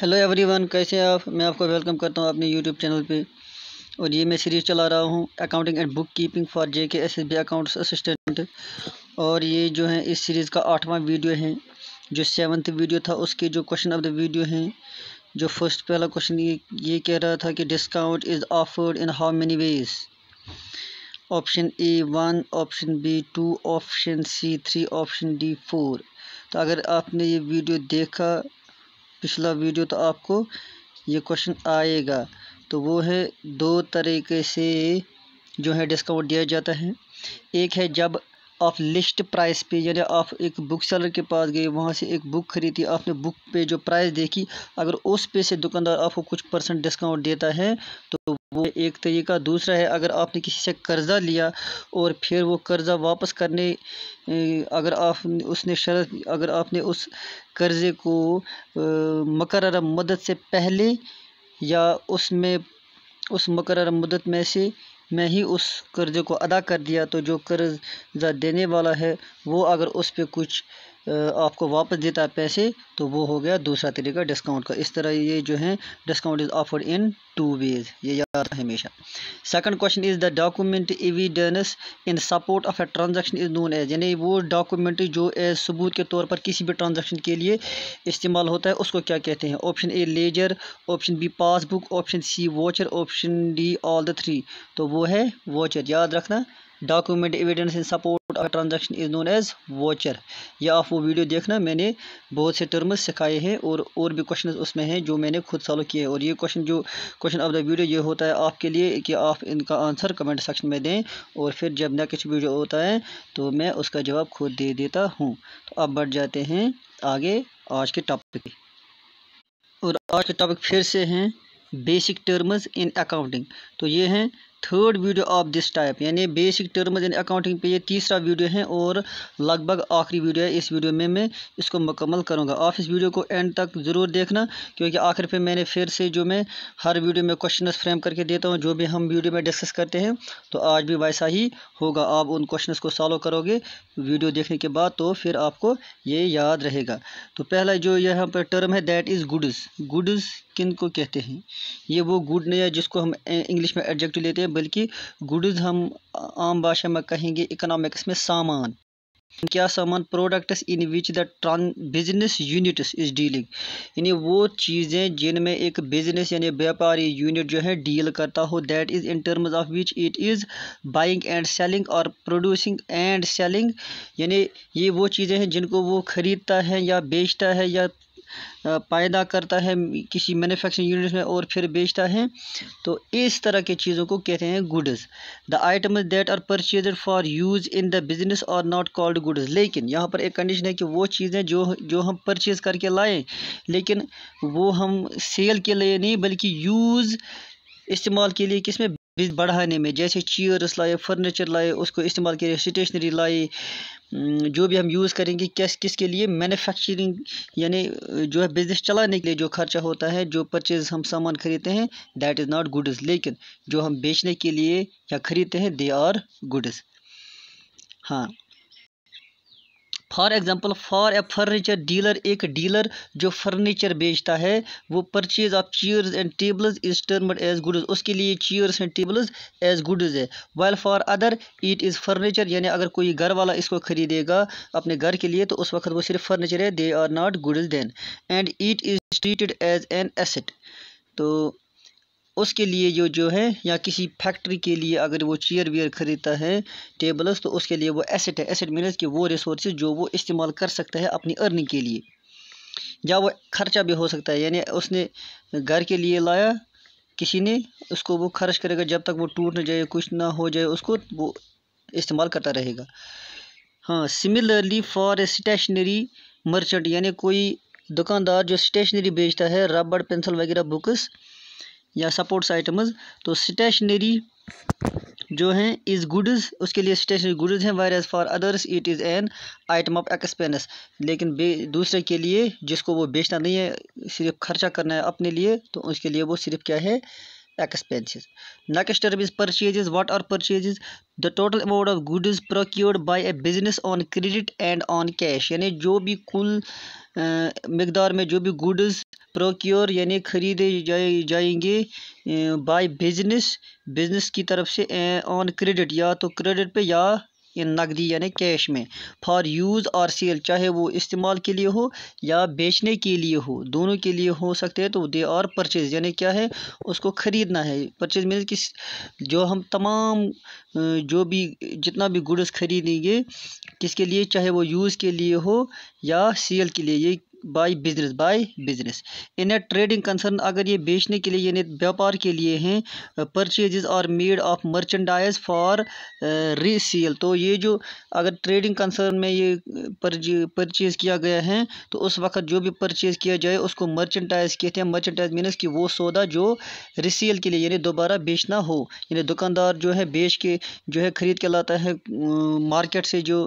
hello everyone कैसे आप मैं आपको वेलकम करता हूं अपने यूट्यूब चैनल पे और ये मैं सीरीज़ चला रहा हूं accounting and book keeping for J K S S B accounts assistant और ये जो है इस सीरीज़ का आठवां वीडियो है जो सेवन्थ वीडियो था उसके जो क्वेश्चन ऑफ द वीडियो हैं जो फर्स्ट पहला क्वेश्चन ये ये कह रहा था कि discount is offered in how many ways option A one option B two option C three option D four तो अगर आपने ये वीडियो देखा पिछला वीडियो तो आपको ये क्वेश्चन आएगा तो वो है दो तरीके से जो है डिस्काउंट दिया जाता है एक है जब आप लिस्ट प्राइस पे यानी आप एक बुक सेलर के पास गए वहाँ से एक बुक खरीदी आपने बुक पे जो प्राइस देखी अगर उस पे से दुकानदार आपको कुछ परसेंट डिस्काउंट देता है तो वो एक तरीका दूसरा है अगर आपने किसी से कर्ज़ा लिया और फिर वो कर्ज़ा वापस करने अगर आप उसने शर्त अगर आपने उस कर्ज़े को मकर मदद से पहले या उसमें उस मकर मदद में से मैं ही उस कर्ज़े को अदा कर दिया तो जो कर्ज़ा देने वाला है वो अगर उस पर कुछ आपको वापस देता है पैसे तो वो हो गया दूसरा तरीका डिस्काउंट का इस तरह ये जो है discount is offered in two ways ये याद हमेशा second question is the document evidence in support of a transaction is known as यानी वो डॉक्यूमेंट जो एज सबूत के तौर पर किसी भी ट्रांजेक्शन के लिए इस्तेमाल होता है उसको क्या कहते हैं option A ledger option B passbook option C voucher option D all the three तो वो है वॉचर याद रखना document evidence in support of transaction is known as voucher या आप वो वीडियो देखना मैंने बहुत से टर्म्स सिखाए हैं और और भी क्वेश्चन उसमें हैं जो मैंने खुद सॉल्व किए और ये क्वेश्चन जो क्वेश्चन ऑफ द वीडियो ये होता है आपके लिए कि आप इनका आंसर कमेंट सेक्शन में दें और फिर जब कुछ वीडियो होता है तो मैं उसका जवाब खुद दे देता हूँ तो आप बढ़ जाते हैं आगे आज के टॉपिक और आज के टॉपिक फिर से हैं बेसिक टर्म्स इन अकाउंटिंग तो ये हैं third video of this type यानी बेसिक टर्म्स यानी अकाउंटिंग पे ये तीसरा वीडियो है और लगभग आखिरी वीडियो है इस वीडियो में मैं इसको मुकम्मल करूँगा आप इस वीडियो को एंड तक ज़रूर देखना क्योंकि आखिर पे मैंने फिर से जो मैं हर वीडियो में क्वेश्चन फ्रेम करके देता हूँ जो भी हम वीडियो में डिस्कस करते हैं तो आज भी वैसा ही होगा आप उन क्वेश्चन को सॉल्व करोगे वीडियो देखने के बाद तो फिर आपको ये याद रहेगा तो पहला जो यहाँ पर टर्म है दैट इज़ गुड्स गुड्स किन को कहते हैं ये वो गुड नहीं है जिसको हम इंग्लिश में एडजेक्टिव लेते हैं बल्कि गुड्स हम आम भाषा में कहेंगे इकोनॉमिक्स में सामान क्या सामान प्रोडक्ट्स इन विच द ट्रां बिजनेस यूनिट्स इज डीलिंग यानी वो चीज़ें जिनमें एक बिजनेस यानी व्यापारी यूनिट जो है डील करता हो that is in terms of which it is buying and selling और प्रोड्यूसिंग एंड सेलिंग यानी ये वो चीज़ें हैं जिनको वो ख़रीदता है या बेचता है या पैदा करता है किसी मैन्युफैक्चरिंग यूनिट में और फिर बेचता है तो इस तरह की चीज़ों को कहते हैं goods the item that are purchase for use in the business are not called goods लेकिन यहाँ पर एक कंडीशन है कि वो चीज़ें जो जो हम परचेज़ करके लाएँ लेकिन वो हम सेल के लिए नहीं बल्कि यूज़ इस्तेमाल के लिए किस बिज बढ़ाने में जैसे चेयर्स लाए फर्नीचर लाए उसको इस्तेमाल करें स्टेशनरी लाए जो भी हम यूज़ करेंगे किस किस के लिए मैन्युफैक्चरिंग यानी जो है बिज़नेस चलाने के लिए जो खर्चा होता है जो परचेज़ हम सामान ख़रीदते हैं दैट इज़ नॉट गुड्स लेकिन जो हम बेचने के लिए या ख़रीदते हैं दे आर गुड्स हाँ for example for a furniture dealer एक डीलर जो फर्नीचर बेचता है वो purchase of chairs and tables is term as goods उसके लिए chairs and tables as goods है well for other it is furniture यानी अगर कोई घर वाला इसको खरीदेगा अपने घर के लिए तो उस वक्त वो सिर्फ फर्नीचर है they are not goods then and it is treated as an asset तो उसके लिए जो जो है या किसी फैक्ट्री के लिए अगर वो चेयर वेयर ख़रीदता है टेबल्स तो उसके लिए वो एसेट है एसेट मीनस कि वो रिसोर्स जो वो इस्तेमाल कर सकता है अपनी अर्निंग के लिए या वो खर्चा भी हो सकता है यानी उसने घर के लिए लाया किसी ने उसको वो खर्च करेगा जब तक वो टूट ना जाए कुछ ना हो जाए उसको वो इस्तेमाल करता रहेगा हाँ सिमिलरली फॉर स्टेशनरी मर्चेंट यानी कोई दुकानदार जो स्टेशनरी बेचता है रबड़ पेंसिल वगैरह बुक्स या सपोर्ट्स आइटम्स तो स्टेशनरी जो हैं इज़ गुड्स उसके लिए स्टेशनरी गुड्स हैं whereas for others it is an item of expense लेकिन दूसरे के लिए जिसको वो बेचना नहीं है सिर्फ खर्चा करना है अपने लिए तो उसके लिए वो सिर्फ क्या है next next is is what are are the total amount of good is procured by a business on credit and on cash यानी जो भी कुल cool मकदार में जो भी गुड्स प्रोक्योर यानी ख़रीदे जाए जाएंगे बाय बिजनेस बिजनेस की तरफ से ऑन क्रेडिट या तो क्रेडिट पे या इन नकदी यानी कैश में फॉर यूज़ और सेल चाहे वो इस्तेमाल के लिए हो या बेचने के लिए हो दोनों के लिए हो सकते हैं तो दे और परचेज़ यानी क्या है उसको ख़रीदना है परचेज़ मीन किस जो हम तमाम जो भी जितना भी गुड्स खरीदेंगे किसके लिए चाहे वो यूज़ के लिए हो या सेल के लिए ये by business by business in a trading concern अगर ये बेचने के लिए यानी व्यापार के लिए हैं purchases are made of merchandise for resale तो ये जो अगर ट्रेडिंग कंसर्न में ये परचेज़ किया गया है तो उस वक्त जो भी परचेज़ किया जाए उसको मर्चेंडाइज कहते हैं मर्चेंडाइज मीनस कि वो सौदा जो रीसेल के लिए यानी दोबारा बेचना हो यानी दुकानदार जो है बेच के जो है ख़रीद के लाता है मार्केट uh, से जो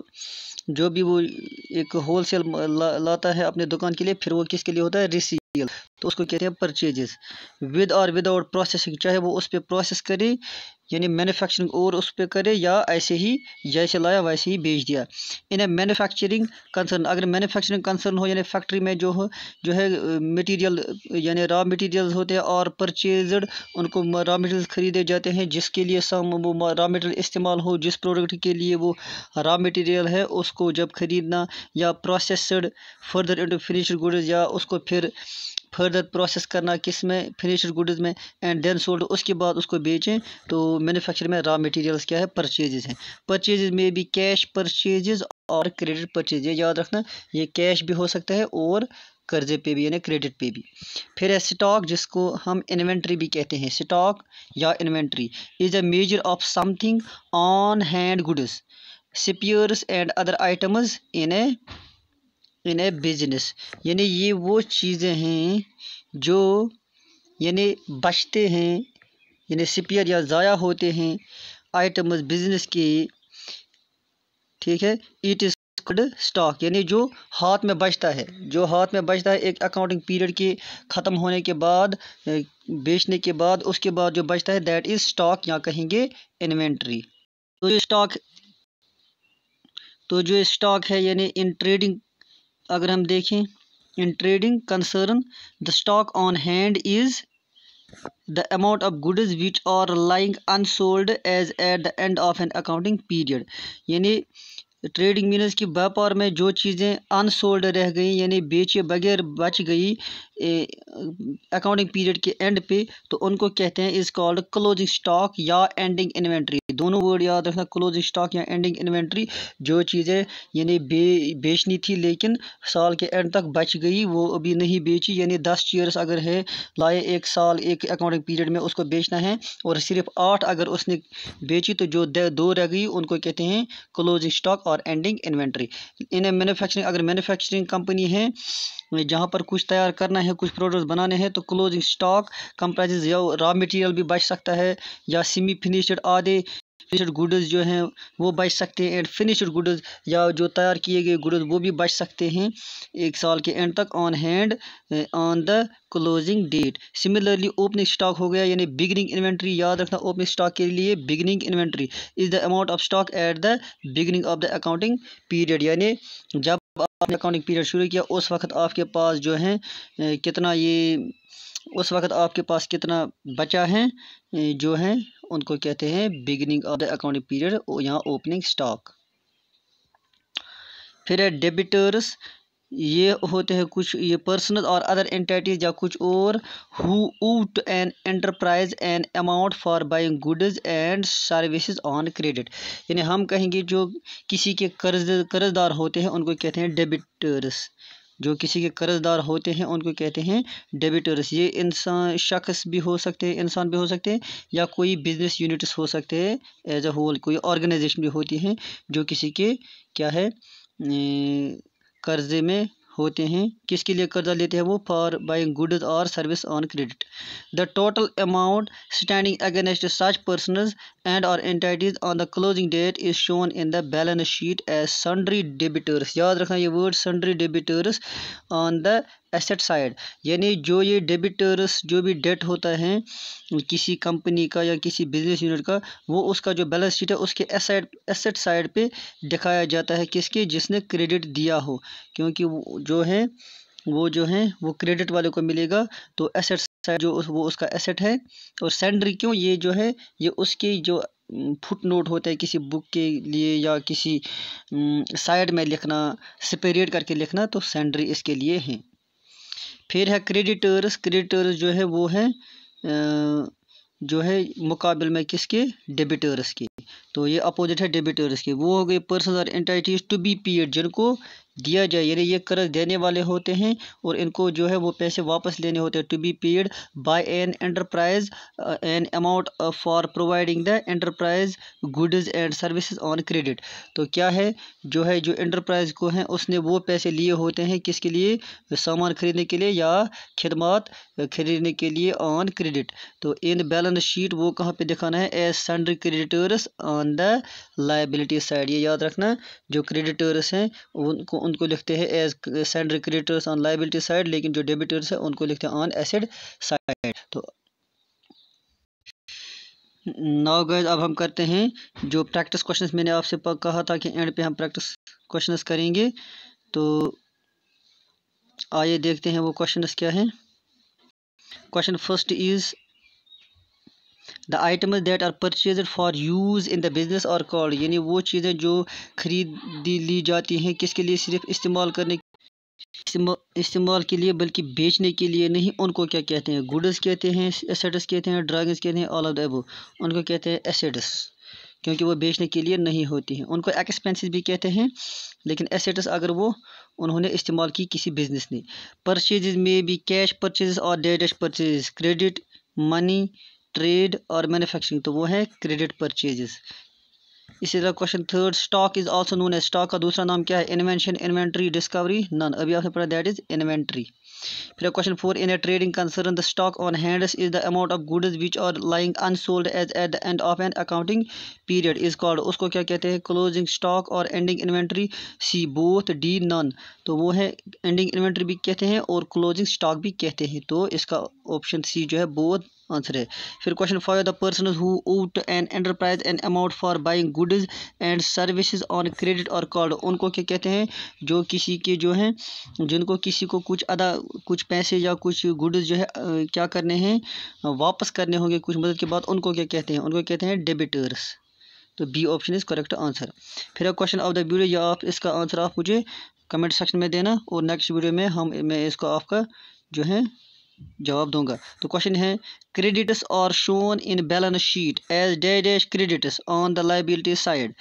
जो भी वो एक होलसेल लाता है अपने दुकान के लिए फिर वो किसके लिए होता है रिसील तो उसको कहते हैं परचेजेस विद और विदाउट प्रोसेसिंग चाहे वो उस पर प्रोसेस करे यानी मैन्युफैक्चरिंग और उस पर करे या ऐसे ही जैसे लाया वैसे ही बेच दिया इन मैन्युफैक्चरिंग कंसर्न अगर मैन्युफैक्चरिंग कंसर्न हो यानी फैक्ट्री में जो हो जो है मटेरियल यानी रॉ मटेरियल्स होते हैं और परचेजड उनको रॉ मटेरियल ख़रीदे जाते हैं जिसके लिए सम वो रॉ मटेरियल इस्तेमाल हो जिस प्रोडक्ट के लिए वो रॉ मटेरियल है उसको जब ख़रीदना या processed further into finish goods या उसको फिर फर्दर प्रोसेस करना किस में फिनिश्ड गुड्स में एंड देन सोल्ड उसके बाद उसको बेचें तो मैन्युफैक्चर में रॉ मटेरियल्स क्या है परचेजेज हैं परचेज में भी कैश परचेज और क्रेडिट परचेज ये याद रखना ये कैश भी हो सकता है और कर्जे पे भी यानी क्रेडिट पे भी फिर है स्टॉक जिसको हम इन्वेंट्री भी कहते हैं स्टॉक या inventory is a measure of something on hand goods spares and other items in a in a business यानी ये वो चीज़ें हैं जो यानी बचते हैं यानी सिपियर या ज़ाया होते हैं आइटम्स बिजनेस के ठीक है इट इज़ कॉल्ड स्टॉक यानी जो हाथ में बचता है जो हाथ में बचता है एक अकाउंटिंग पीरियड के ख़त्म होने के बाद बेचने के बाद उसके बाद जो बचता है दैट इज़ स्टॉक या कहेंगे इन्वेंट्री तो ये स्टॉक तो जो स्टॉक है यानी इन ट्रेडिंग अगर हम देखें in trading concern the stock on hand is the amount of goods which are lying unsold as at the end of an accounting period यानी ट्रेडिंग मीनस कि व्यापार में जो चीज़ें अनसोल्ड रह गई यानी बेचे बगैर बच गई अकाउंटिंग पीरियड के एंड पे तो उनको कहते हैं इज़ कॉल्ड क्लोजिंग स्टॉक या एंडिंग इन्वेंट्री दोनों वर्ड याद रखना क्लोजिंग स्टॉक या एंडिंग इन्वेंट्री जो चीज़ें यानी बे बेचनी थी लेकिन साल के एंड तक बच गई वो अभी नहीं बेची यानी दस चेयर्स अगर है लाए एक साल एक अकाउंटिंग पीरियड में उसको बेचना है और सिर्फ आठ अगर उसने बेची तो जो दो रह गई उनको कहते हैं क्लोजिंग स्टॉक और एंडिंग इन्वेंट्री इन्हें मैन्युफैक्चरिंग अगर मैन्युफैक्चरिंग कंपनी है जहाँ पर कुछ तैयार करना है कुछ प्रोडक्ट्स बनाने हैं तो क्लोजिंग स्टॉक कंप्राइजेज या रॉ मटेरियल भी बच सकता है या सेमी फिनिश्ड आधे फिनिश्ड गुड्स जो हैं वो बच सकते हैं एंड फिनिश्ड गुड्स या जो तैयार किए गए गुड्स वो भी बच सकते हैं एक साल के एंड तक on hand on the closing date similarly opening stock हो गया यानी बिगनिंग इन्वेंट्री याद रखना ओपनिंग स्टॉक के लिए beginning inventory is the amount of stock at the beginning of the accounting period यानी जब आपने अकाउंटिंग पीरियड शुरू किया उस वक्त आपके पास जो है कितना ये उस वक्त आपके पास कितना बचा है जो है उनको कहते हैं beginning of the accounting period यहाँ ओपनिंग स्टॉक फिर है डेबिटर्स ये होते हैं कुछ ये पर्सनल और अदर एंटिटीज या कुछ और who owe an enterprise an amount for buying goods and services on credit यानी हम कहेंगे जो किसी के कर्ज कर्जदार होते हैं उनको कहते हैं डेबिटर्स जो किसी के कर्ज़दार होते हैं उनको कहते हैं डेबिटर्स ये इंसान शख्स भी हो सकते हैं इंसान भी हो सकते हैं या कोई बिजनेस यूनिट्स हो सकते हैं एज अ होल कोई ऑर्गेनाइजेशन भी होती हैं जो किसी के क्या है कर्ज़े में होते हैं किसके लिए कर्जा लेते हैं वो फॉर बाइंग गुड्स और service on credit the total amount standing against such persons and और entities on the closing date is shown in the balance sheet as sundry debtors याद रखना ये word sundry debtors on the asset side यानी जो ये debtors जो भी date होता है किसी कंपनी का या किसी बिजनेस यूनिट का वो उसका जो बैलेंस शीट है उसके एसेट एसेट साइड पे दिखाया जाता है किसके जिसने क्रेडिट दिया हो क्योंकि जो है वो जो है वो क्रेडिट वाले को मिलेगा तो एसेट साइड जो वो उसका एसेट है और सेंडर क्यों ये जो है ये उसके जो फुट नोट होता है किसी बुक के लिए या किसी साइड में लिखना सेपरेट करके लिखना तो सेंडरी इसके लिए हैं फिर है क्रेडिटर्स क्रेडिटर्स जो है वो है जो है मुकाबले में किसके डेबिटर्स के तो ये अपोजिट है डेबिटर्स के वो हो गए पर्सन और एंटाइटीज़ टू बी पेड जिनको दिया जाए यानी ये कर्ज देने वाले होते हैं और इनको जो है वो पैसे वापस लेने होते हैं to be paid by an enterprise an amount for providing the enterprise goods and services on credit तो क्या है जो है जो एंटरप्राइज को है उसने वो पैसे लिए होते हैं किसके लिए सामान खरीदने के लिए या खदमात खरीदने के लिए ऑन क्रेडिट तो इन बैलेंस शीट वो कहाँ पर दिखाना है as sundry creditors on the liability side ये याद रखना जो क्रेडिटर्स हैं उनको उनको लिखते हैं as sundry creditors on liability side लेकिन जो डेबिटर्स है उनको लिखते हैं ऑन एसेड साइड तो नाउ गाइस अब हम करते हैं जो प्रैक्टिस क्वेश्चंस मैंने आपसे कहा था कि एंड पे हम प्रैक्टिस क्वेश्चंस करेंगे तो आइए देखते हैं वो क्वेश्चंस क्या हैं question first is the item that are purchase for use in the business और कॉल्ड यानी वो चीज़ें जो खरीदी ली जाती हैं किसके लिए सिर्फ इस्तेमाल करने इस्तेमाल के लिए बल्कि बेचने के लिए नहीं उनको क्या कहते हैं गुड्स कहते हैं एसेट्स कहते हैं ड्रग्स कहते हैं ऑल ऑफ एबो उनको कहते हैं एसेट्स क्योंकि वो बेचने के लिए नहीं होती हैं उनको एक्सपेंसिस भी कहते हैं लेकिन एसेट्स अगर वो उन्होंने इस्तेमाल की किसी बिजनेस ने परचेज में भी कैश परचेज और debt purchase credit money trade और मैन्युफैक्चरिंग तो वो है क्रेडिट परचेजेस इसी तरह question third stock is also known है स्टॉक का दूसरा नाम क्या है इन्वेंशन इन्वेंट्री डिस्कवरी नन अभी आपने पढ़ा दैट इज इन्वेंट्री फिर question four in a trading concern the stock on hand is the amount of goods which are lying unsold as at the end of an accounting period is called उसको क्या कहते हैं closing stock और ending inventory C both D none तो वो है ending inventory भी कहते हैं और क्लोजिंग स्टॉक भी कहते हैं तो इसका ऑप्शन सी जो है बोथ आंसर है फिर question five the person who owe an enterprise an amount for buying goods and services on credit और कार्ड उनको क्या कहते हैं जो किसी के जो हैं जिनको किसी को कुछ अदा कुछ पैसे या कुछ गुड्स जो है क्या करने हैं वापस करने होंगे कुछ मदद के बाद उनको क्या कहते हैं उनको कहते हैं डेबिटर्स तो B option is correct answer फिर क्वेश्चन ऑफ द वीडियो या आप इसका आंसर आप मुझे कमेंट सेक्शन में देना और नेक्स्ट वीडियो में हम मैं इसको आपका जो है जवाब दूंगा तो क्वेश्चन है credits are shown in balance sheet as dash dash credits on the liability side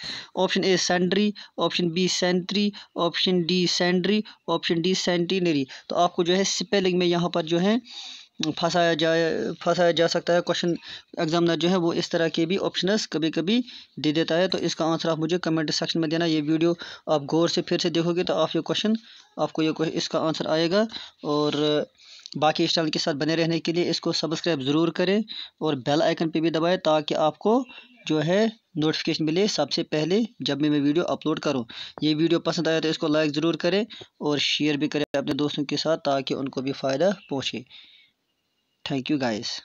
option A sundry option B sentry option D sundry option D centenary तो आपको जो है स्पेलिंग में यहाँ पर जो है फंसाया जाए फंसाया जा सकता है क्वेश्चन एग्जामिनर जो है वो इस तरह के भी ऑप्शनस कभी कभी दे देता है तो इसका आंसर आप मुझे कमेंट सेक्शन में देना ये वीडियो आप गौर से फिर से देखोगे तो आप ये क्वेश्चन आपको ये इसका आंसर आएगा और बाकी इस चैनल के साथ बने रहने के लिए इसको सब्सक्राइब ज़रूर करें और बेल आइकन पे भी दबाएं ताकि आपको जो है नोटिफिकेशन मिले सबसे पहले जब भी मैं वीडियो अपलोड करूं ये वीडियो पसंद आया तो इसको लाइक ज़रूर करें और शेयर भी करें अपने दोस्तों के साथ ताकि उनको भी फ़ायदा पहुँचे थैंक यू गाइस